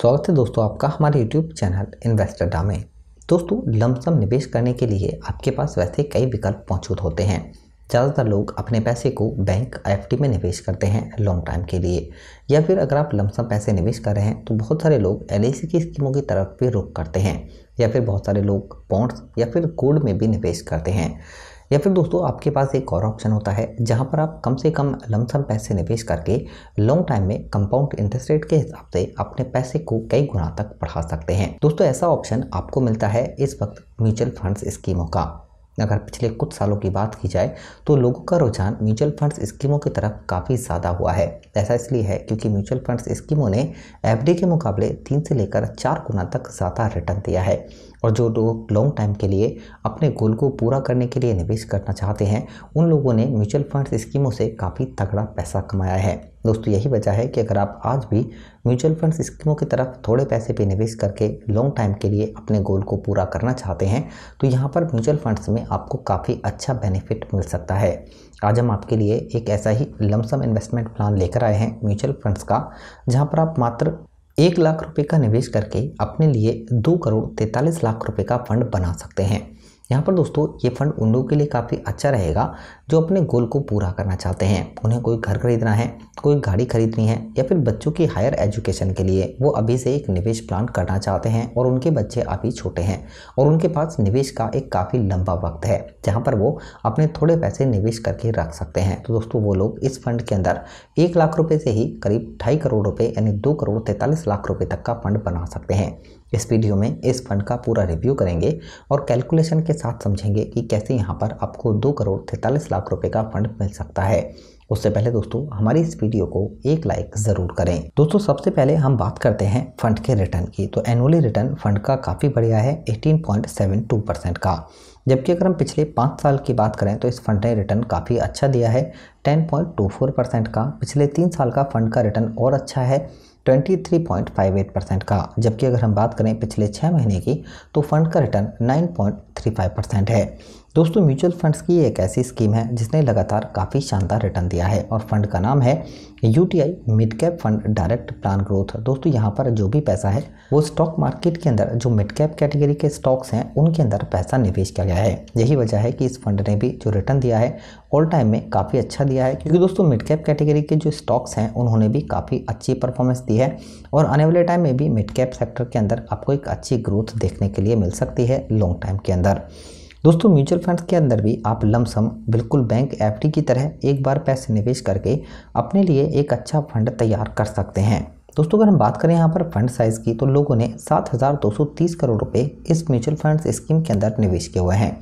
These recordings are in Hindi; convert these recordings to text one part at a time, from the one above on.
स्वागत है दोस्तों आपका हमारे यूट्यूब चैनल इन्वेस्टर डा में दोस्तों लमसम निवेश करने के लिए आपके पास वैसे कई विकल्प मौजूद होते हैं ज़्यादातर लोग अपने पैसे को बैंक एफ में निवेश करते हैं लॉन्ग टाइम के लिए या फिर अगर आप लमसम पैसे निवेश कर रहे हैं तो बहुत सारे लोग एल की स्कीमों की तरफ भी रुख करते हैं या फिर बहुत सारे लोग बॉन्ड्स या फिर गोल्ड में भी निवेश करते हैं या फिर दोस्तों आपके पास एक और ऑप्शन होता है जहाँ पर आप कम से कम लमसम पैसे निवेश करके लॉन्ग टाइम में कंपाउंड इंटरेस्ट रेट के हिसाब से अपने पैसे को कई गुना तक बढ़ा सकते हैं दोस्तों ऐसा ऑप्शन आपको मिलता है इस वक्त म्यूचुअल फंड्स स्कीमों का अगर पिछले कुछ सालों की बात की जाए तो लोगों का रुझान म्यूचुअल फंड्स स्कीमों की तरफ काफ़ी ज़्यादा हुआ है ऐसा इसलिए है क्योंकि म्यूचुअल फंड्स स्कीमों ने एफ के मुकाबले तीन से लेकर चार गुना तक ज़्यादा रिटर्न दिया है और जो लोग लॉन्ग टाइम के लिए अपने गोल को पूरा करने के लिए निवेश करना चाहते हैं उन लोगों ने म्यूचुअल फंड्स स्कीमों से काफ़ी तगड़ा पैसा कमाया है दोस्तों यही वजह है कि अगर आप आज भी म्यूचुअल फंड स्कीमों की तरफ थोड़े पैसे पे निवेश करके लॉन्ग टाइम के लिए अपने गोल को पूरा करना चाहते हैं तो यहाँ पर म्यूचुअल फंड्स में आपको काफ़ी अच्छा बेनिफिट मिल सकता है आज हम आपके लिए एक ऐसा ही लमसम इन्वेस्टमेंट प्लान लेकर आए हैं म्यूचुअल फंड्स का जहाँ पर आप मात्र एक लाख रुपये का निवेश करके अपने लिए दो करोड़ तैंतालीस लाख रुपये का फंड बना सकते हैं यहाँ पर दोस्तों ये फंड उन लोगों के लिए काफ़ी अच्छा रहेगा जो अपने गोल को पूरा करना चाहते हैं उन्हें कोई घर खरीदना है कोई गाड़ी खरीदनी है या फिर बच्चों की हायर एजुकेशन के लिए वो अभी से एक निवेश प्लान करना चाहते हैं और उनके बच्चे अभी छोटे हैं और उनके पास निवेश का एक काफ़ी लंबा वक्त है जहाँ पर वो अपने थोड़े पैसे निवेश करके रख सकते हैं तो दोस्तों वो लोग इस फंड के अंदर एक लाख रुपये से ही करीब ढाई करोड़ रुपये यानी दो करोड़ तैंतालीस लाख रुपये तक का फंड बना सकते हैं इस वीडियो में इस फंड का पूरा रिव्यू करेंगे और कैलकुलेशन के साथ समझेंगे कि कैसे यहाँ पर आपको दो करोड़ तैंतालीस लाख रुपए का फंड मिल सकता है उससे पहले दोस्तों हमारी इस वीडियो को एक लाइक ज़रूर करें दोस्तों सबसे पहले हम बात करते हैं फंड के रिटर्न की तो एनुअली रिटर्न फंड का काफ़ी बढ़िया है 18.72 परसेंट का जबकि अगर हम पिछले पाँच साल की बात करें तो इस फंड ने रिटर्न काफ़ी अच्छा दिया है 10.24 परसेंट का पिछले तीन साल का फंड का रिटर्न और अच्छा है 23.58 परसेंट का जबकि अगर हम बात करें पिछले छः महीने की तो फंड का रिटर्न 9.35 परसेंट है दोस्तों म्यूचुअल फंड्स की एक ऐसी स्कीम है जिसने लगातार काफ़ी शानदार रिटर्न दिया है और फंड का नाम है U T I mid cap fund direct plan growth दोस्तों यहाँ पर जो भी पैसा है वो स्टॉक मार्केट के अंदर जो मिड कैप कैटेगरी के स्टॉक्स हैं उनके अंदर पैसा निवेश किया गया है यही वजह है कि इस फंड ने भी जो रिटर्न दिया है ऑल टाइम में काफ़ी अच्छा दिया है क्योंकि दोस्तों मिड कैप कैटेगरी के जो स्टॉक्स हैं उन्होंने भी काफ़ी अच्छी परफॉर्मेंस दी है और आने वाले टाइम में भी मिड कैप सेक्टर के अंदर आपको एक अच्छी ग्रोथ देखने के लिए मिल सकती है लॉन्ग टाइम के अंदर दोस्तों म्यूचुअल फंड्स के अंदर भी आप लमसम बिल्कुल बैंक एफ की तरह एक बार पैसे निवेश करके अपने लिए एक अच्छा फंड तैयार कर सकते हैं दोस्तों अगर हम बात करें यहाँ पर फंड साइज़ की तो लोगों ने 7,230 करोड़ रुपए इस म्यूचुअल फंड्स स्कीम के अंदर निवेश किए हुए हैं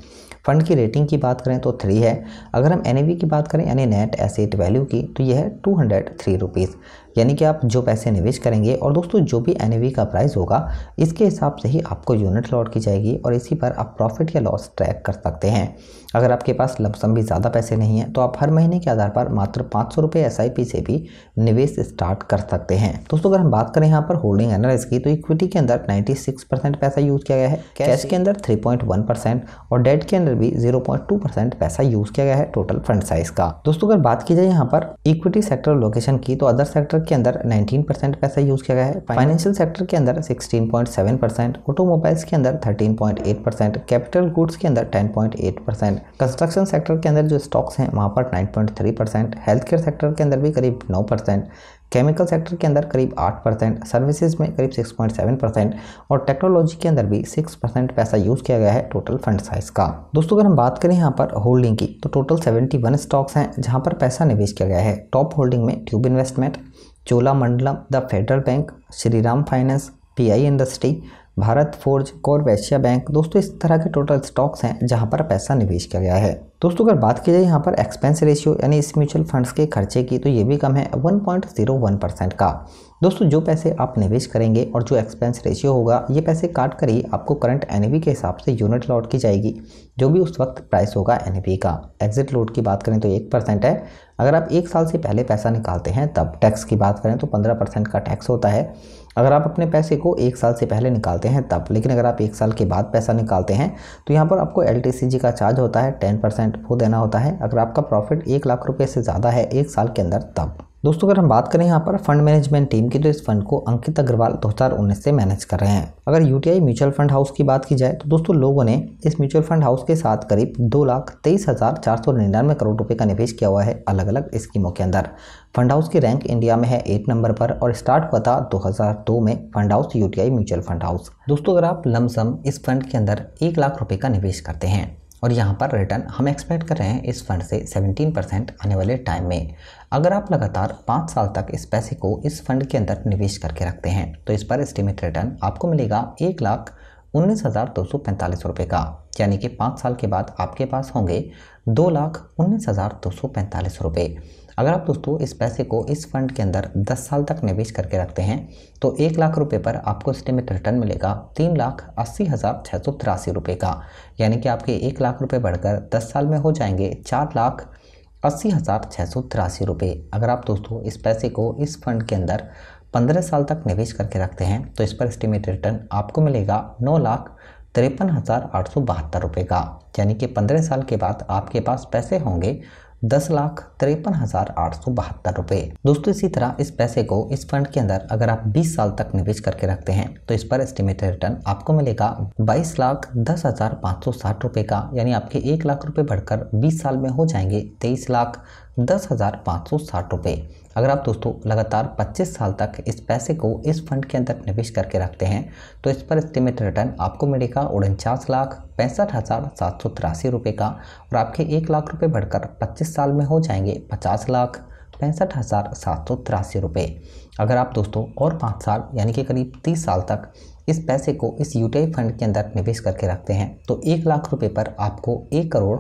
फंड की रेटिंग की बात करें तो थ्री है अगर हम एन की बात करें यानी नेट एसेट वैल्यू की तो यह है टू हंड्रेड थ्री रुपीज़ यानी कि आप जो पैसे निवेश करेंगे और दोस्तों जो भी एन का प्राइस होगा इसके हिसाब से ही आपको यूनिट लौट की जाएगी और इसी पर आप प्रॉफिट या लॉस ट्रैक कर सकते हैं अगर आपके पास लमसम भी ज़्यादा पैसे नहीं हैं तो आप हर महीने के आधार पर मात्र पाँच सौ एस से भी निवेश स्टार्ट कर सकते हैं दोस्तों अगर हम बात करें यहाँ पर होल्डिंग एनालिस्ट की तो इक्विटी के अंदर नाइन्टी परसेंट पैसा यूज़ किया गया है कैश के अंदर थ्री परसेंट और डेट के अंदर भी जीरो परसेंट पैसा यूज़ किया गया है टोटल फंड साइज का दोस्तों अगर बात की जाए यहाँ पर इक्विटी सेक्टर लोकेशन की तो अदर सेक्टर के अंदर 19 परसेंट पैसा यूज़ किया गया है फाइनेंशियल सेक्टर के अंदर 16.7 परसेंट ऑटोमोबाइल्स के अंदर 13.8 परसेंट कैपिटल गुड्स के अंदर 10.8 परसेंट कंस्ट्रक्शन सेक्टर के अंदर जो स्टॉक्स हैं वहाँ पर 9.3 परसेंट हेल्थ केयर सेक्टर के अंदर भी करीब नौ परसेंट केमिकल सेक्टर के अंदर करीब आठ परसेंट सर्विसेज में करीब सिक्स पॉइंट सेवन परसेंट और टेक्नोलॉजी के अंदर भी सिक्स परसेंट पैसा यूज़ किया गया है टोटल फंड साइज का दोस्तों अगर हम बात करें यहाँ पर होल्डिंग की तो टोटल सेवेंटी वन स्टॉक्स हैं जहाँ पर पैसा निवेश किया गया है टॉप होल्डिंग में tube investment Cholamandalam the federal bank Shriram finance P I industry Bharat forge Karur Vysya bank दोस्तों इस तरह के टोटल स्टॉक्स हैं जहां पर पैसा निवेश किया गया है दोस्तों अगर बात की जाए यहाँ पर एक्सपेंस रेशियो यानी इस म्यूचुअल फंड्स के खर्चे की तो ये भी कम है 1.01 परसेंट का दोस्तों जो पैसे आप निवेश करेंगे और जो एक्सपेंस रेशियो होगा ये पैसे काट कर ही आपको करंट एन e के हिसाब से यूनिट लॉट की जाएगी जो भी उस वक्त प्राइस होगा एन e का एग्जिट लोड की बात करें तो एक परसेंट है अगर आप एक साल से पहले पैसा निकालते हैं तब टैक्स की बात करें तो पंद्रह परसेंट का टैक्स होता है अगर आप अपने पैसे को एक साल से पहले निकालते हैं तब लेकिन अगर आप एक साल के बाद पैसा निकालते हैं तो यहाँ पर आपको एल का चार्ज होता है टेन परसेंट वो देना होता है अगर आपका प्रॉफिट एक लाख रुपये से ज़्यादा है एक साल के अंदर तब दोस्तों अगर हम बात करें यहाँ पर फंड मैनेजमेंट टीम की तो इस फंड को अंकित अग्रवाल 2019 से मैनेज कर रहे हैं अगर यूटीआई म्यूचुअल फंड हाउस की बात की जाए तो दोस्तों लोगों ने इस म्यूचुअल फंड हाउस के साथ करीब दो लाख तेईस हज़ार चार सौ निन्यानवे करोड़ रुपए का निवेश किया हुआ है अलग अलग स्कीमों के अंदर फंड हाउस की रैंक इंडिया में है एट नंबर पर और स्टार्ट था दो में fund house UTI mutual fund house दोस्तों अगर आप लमसम इस फंड के अंदर एक लाख रुपए का निवेश करते हैं और यहाँ पर रिटर्न हम एक्सपेक्ट कर रहे हैं इस फंड से 17 परसेंट आने वाले टाइम में अगर आप लगातार पाँच साल तक इस पैसे को इस फंड के अंदर निवेश करके रखते हैं तो इस पर एस्टिमेट रिटर्न आपको मिलेगा एक लाख उन्नीस हज़ार दो सौ पैंतालीस रुपये का यानी कि पाँच साल के बाद आपके पास होंगे दो लाख उन्नीस हज़ार दो सौ पैंतालीस रुपये अगर आप दोस्तों इस पैसे को इस फंड के अंदर 10 साल तक निवेश करके रखते हैं तो एक लाख रुपए पर आपको स्टेमिट रिटर्न मिलेगा तीन लाख अस्सी हज़ार छः सौ तिरासी रुपये का यानी कि आपके एक लाख रुपए बढ़कर 10 साल में हो जाएंगे चार लाख अस्सी हज़ार छः सौ तिरासी रुपये अगर आप दोस्तों इस पैसे को इस फंड के अंदर पंद्रह साल तक निवेश करके रखते हैं तो इस पर एस्टिमेट रिटर्न आपको मिलेगा नौ लाख तिरपन हज़ार आठ सौ बहत्तर रुपये का यानी कि पंद्रह साल के बाद आपके पास पैसे होंगे दस लाख तिरपन हज़ार आठ सौ बहत्तर रुपये दोस्तों इसी तरह इस पैसे को इस फंड के अंदर अगर आप बीस साल तक निवेश करके रखते हैं तो इस पर एस्टिमेटेड रिटर्न आपको मिलेगा बाईस लाख दस हज़ार पाँच सौ साठ रुपये का यानी आपके एक लाख रुपये बढ़कर बीस साल में हो जाएंगे तेईस लाख दस हज़ार पाँच सौ साठ रुपये अगर आप दोस्तों लगातार 25 साल तक इस पैसे को इस फंड के अंदर निवेश करके रखते हैं तो इस पर एस्टिमेट रिटर्न आपको मिलेगा उनचास लाख पैंसठ हज़ार सात सौ तिरासी रुपये का और आपके एक लाख रुपये बढ़कर 25 साल में हो जाएंगे 50 लाख पैंसठ हज़ार सात सौ तिरासी रुपये अगर आप दोस्तों और पाँच साल यानी कि करीब तीस साल तक इस पैसे को इस यूटीआई फंड के अंदर निवेश करके रखते हैं तो एक लाख रुपये पर आपको एक करोड़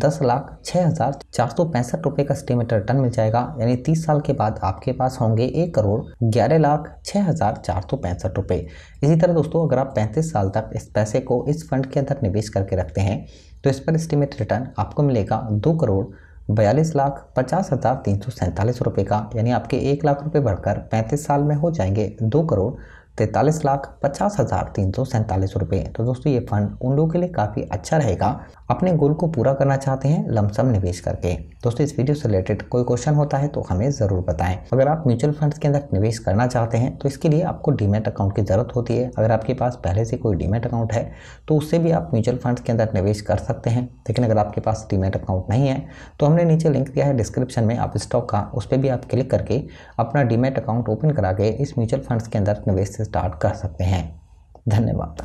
दस लाख छः हज़ार चार सौ पैंसठ रुपये का एस्टिमेट रिटर्न मिल जाएगा यानी तीस साल के बाद आपके पास होंगे एक करोड़ ग्यारह लाख छः हज़ार चार सौ पैंसठ रुपये इसी तरह दोस्तों अगर आप पैंतीस साल तक इस पैसे को इस फंड के अंदर निवेश करके रखते हैं तो इस पर एस्टिमेट रिटर्न आपको मिलेगा दो करोड़ बयालीस लाख पचास हज़ार तीन सौ सैंतालीस रुपये का यानी आपके एक लाख रुपये बढ़कर पैंतीस साल में हो जाएंगे दो करोड़ तैंतालीस लाख पचास हज़ार तीन सौ सैंतालीस रुपये तो दोस्तों ये फंड उन लोगों के लिए काफ़ी अच्छा रहेगा अपने गोल को पूरा करना चाहते हैं लमसम निवेश करके दोस्तों इस वीडियो से रिलेटेड कोई क्वेश्चन होता है तो हमें ज़रूर बताएं अगर आप म्यूचुअल फंड्स के अंदर निवेश करना चाहते हैं तो इसके लिए आपको डीमेट अकाउंट की ज़रूरत होती है अगर आपके पास पहले से कोई डीमेट अकाउंट है तो उससे भी आप म्यूचुअल फंड्स के अंदर निवेश कर सकते हैं लेकिन अगर आपके पास डीमेट अकाउंट नहीं है तो हमने नीचे लिंक दिया है डिस्क्रिप्शन में आप स्टॉक का उस पर भी आप क्लिक करके अपना डीमेट अकाउंट ओपन करा के इस म्यूचुअल फंड्स के अंदर निवेश से स्टार्ट कर सकते हैं धन्यवाद